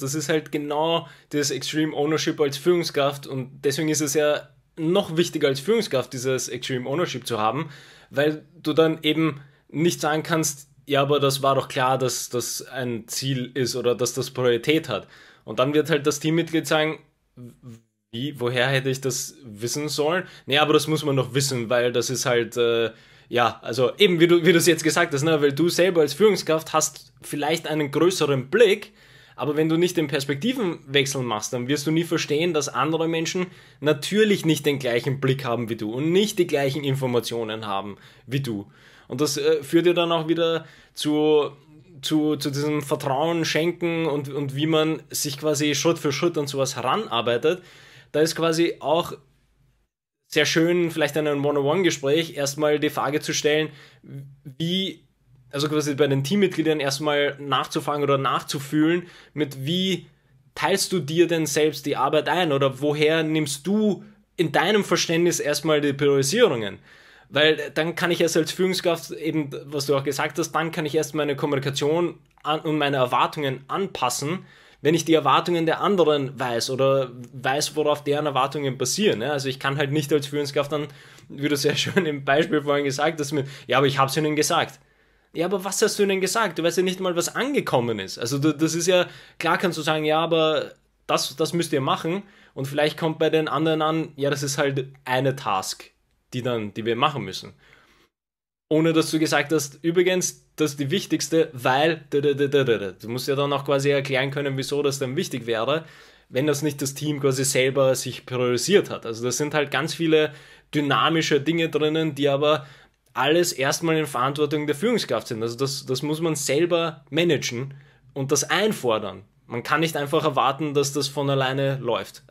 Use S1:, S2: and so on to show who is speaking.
S1: Das ist halt genau das Extreme Ownership als Führungskraft und deswegen ist es ja noch wichtiger als Führungskraft, dieses Extreme Ownership zu haben, weil du dann eben nicht sagen kannst, ja, aber das war doch klar, dass das ein Ziel ist oder dass das Priorität hat. Und dann wird halt das Teammitglied sagen, wie, woher hätte ich das wissen sollen? Nee, aber das muss man noch wissen, weil das ist halt, äh, ja, also eben wie du es jetzt gesagt hast, ne, weil du selber als Führungskraft hast vielleicht einen größeren Blick, aber wenn du nicht den Perspektivenwechsel machst, dann wirst du nie verstehen, dass andere Menschen natürlich nicht den gleichen Blick haben wie du und nicht die gleichen Informationen haben wie du. Und das äh, führt dir dann auch wieder zu, zu, zu diesem Vertrauen schenken und, und wie man sich quasi Schritt für Schritt an sowas heranarbeitet. Da ist quasi auch sehr schön, vielleicht in einem One-on-One-Gespräch erstmal die Frage zu stellen, wie also quasi bei den Teammitgliedern erstmal nachzufragen oder nachzufühlen, mit wie teilst du dir denn selbst die Arbeit ein oder woher nimmst du in deinem Verständnis erstmal die Priorisierungen? Weil dann kann ich erst als Führungskraft, eben was du auch gesagt hast, dann kann ich erst meine Kommunikation und meine Erwartungen anpassen, wenn ich die Erwartungen der anderen weiß oder weiß, worauf deren Erwartungen basieren. Ne? Also ich kann halt nicht als Führungskraft dann, wie du sehr schön im Beispiel vorhin gesagt hast, mit, ja, aber ich habe es ihnen gesagt ja, aber was hast du denn gesagt? Du weißt ja nicht mal, was angekommen ist. Also du, das ist ja, klar kannst du sagen, ja, aber das, das müsst ihr machen. Und vielleicht kommt bei den anderen an, ja, das ist halt eine Task, die dann, die wir machen müssen. Ohne dass du gesagt hast, übrigens, das ist die wichtigste, weil du musst ja dann auch quasi erklären können, wieso das dann wichtig wäre, wenn das nicht das Team quasi selber sich priorisiert hat. Also das sind halt ganz viele dynamische Dinge drinnen, die aber alles erstmal in Verantwortung der Führungskraft sind. Also das, das muss man selber managen und das einfordern. Man kann nicht einfach erwarten, dass das von alleine läuft.